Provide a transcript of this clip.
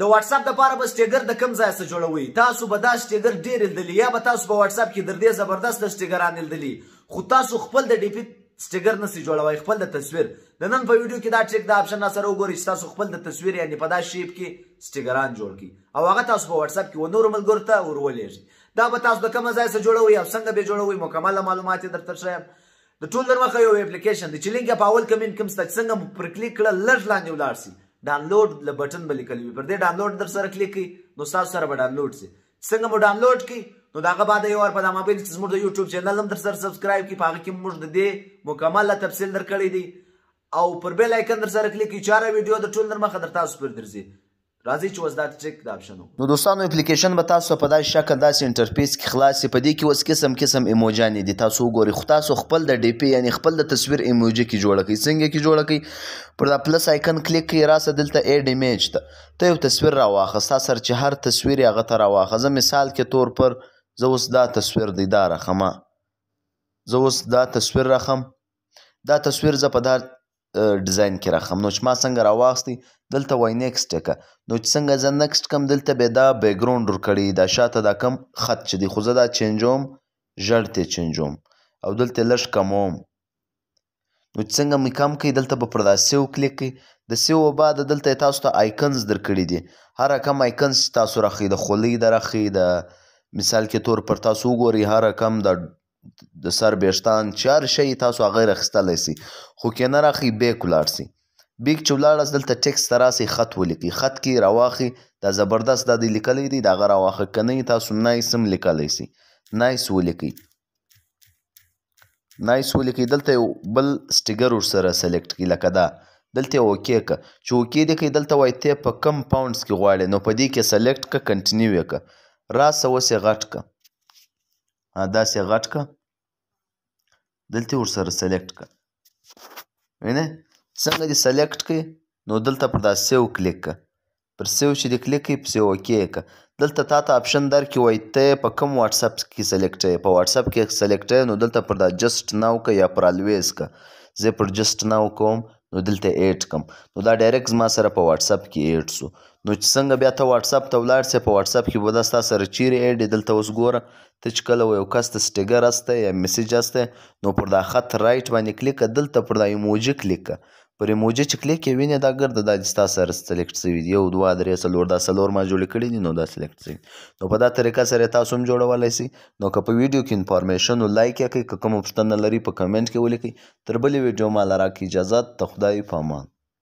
د واتس اپ لپاره به سټیګر د کم ځای سره جوړوي تاسو به دا سټیګر ډیر لیدلی یا به تاسو په واتس اپ کې در دې زبردست سټیګران لیدلی خو تاسو خپل د ډیپی سټیګر نسی جوړوي خپل د تصویر د نن په ویډیو کې دا چیک د آپشن سره وګورئ تاسو خپل د تصویر یعنی په دا شیپ کې سټیګران جوړ کی او هغه تاسو په واتس اپ کې ونور ملګرو ته ورولېږئ دا به تاسو د کم ځای سره جوړوي او څنګه به جوړوي مکمل معلومات درته شایم د ټول درمخه یو اپلیکیشن دی چې لینک په اول کمنټ کوم ستاسو څنګه پر کلیک کړه لږ لاندې ولاړ شي ډاونلوډ له بٹن بل کلی پر دې ډاونلوډ در سره کلیک کړئ نو تاسو سره به ډاونلوډ شي څنګه مو ډاونلوډ کړئ نو داغه بعد یو ور په موبایل کې زموږ د یوټیوب چینل هم در سره سبسکرایب کړئ پاغه کې موږ د دې مکمل تفصیل درکړې دي او پر بیل آیکن در سره کلیک کړئ چې را ویډیو د ټول در مخه در تاسو پر درځي راځي چې وځ دا ټریک د اپشنو نو دوستانو اپلیکیشن به تاسو په داسې شکل داسې انټرفیس کې خلاصې په دې کې اوس قسم قسم ایموجانې دي تاسو وګورئ خو تاسو خپل د ډی پی یعنی خپل د تصویر ایموجي کې جوړه کړئ څنګه کې جوړه کړئ پر دا پلس آیکن کلیک کړئ راسه دلته ایډ ایمیج ته ته یو تصویر راواخه ستا سره چې هر تصویر یې هغه ته راواخه زه مثال کې طور پر زه اوس دا تصویر دی دا رقمه زه اوس دا تصویر رقم دا تصویر زه په دا ډیزاین کې راخم نو چې ما څنګه راواخستی دلته وای نیکسټ ټکه نو چې څنګه زه نیکسټ کم دلته به دا بیکګراوند ور کړی دا شاته دا کم خط چې دی خو زه دا چینجوم ژړ ته چینجوم او دلته لږ کموم نو چې څنګه مې کم کوي دلته به پر دا سیو کلیک کوي د سیو بعد دلته تاسو ته آیکنز درکړي دي هر رقم آیکنز تاسو راخی د خولۍ د راخی د مثال کې تور پر تاسو وګوري هر رقم د د سر بیشتان چار شي تاسو هغه راخستلی سي خو کې نه راخي بیک ولاړ سي بیک چې ولاړ دلته ټیکس ته راسي خط ولیکي خط کې رواخي دا زبردست دا دی لیکلی دی دا هغه رواخه کنی تاسو نایس هم لیکلی سي نایس ولیکي نایس ولیکي دلته یو بل سټیګر ورسره سلیکټ کړي لکه دا دلته اوکی که چې اوکی دی کوي دلته وایي ته په کم پاونډس کې غواړې نو په دې کې سلیکټ که کنټینیو یې که راسه اوس یې غټ که داسې غټ که دلته ورسره سلیکټ کړه وینه څنګه دې سلیکټ کړي نو دلته پر دا سیو کلیک کړه پر سیو چې دې کلیک کړي پسې اوکې کړه دلته تا ته آپشن درکړي وایي ته په کوم واټساپ کې سلیکټ یې په واټساپ کې سلیکټ یې نو دلته پر دا جسټ ناو که یا پر الویز که زه پر جسټ ناو کوم نو دلته ایډ کم نو دا ډایرکټ زما سره په واتس اپ کې ایډ شو نو چې څنګه بیا ته واتس اپ ته ولاړ شې په واتس اپ کې به دا ستا سره چیرې ایډ دلته اوس ګوره ته چې کله یو کس ته سټیګر استه یا میسج استه نو پر دا خط رایټ باندې کلیک دلته پر دا ایموجي کلیک په ریموجي چکلې کې وینې دا ګرد دا ستا سره سلیکټ شوي دي یو دوه درې څلور دا څلور ما جوړې کړي دي نو دا سلیکټ شوي نو په دا طریقه سره تاسو هم جوړولی سئ نو که په ویډیو کې انفارمیشن لایک یا کوئ که کومه پوښتنه لري په کمنټ کې ولیکئ تر بلې ویډیو ما لراکې اجازه ته خدای په امان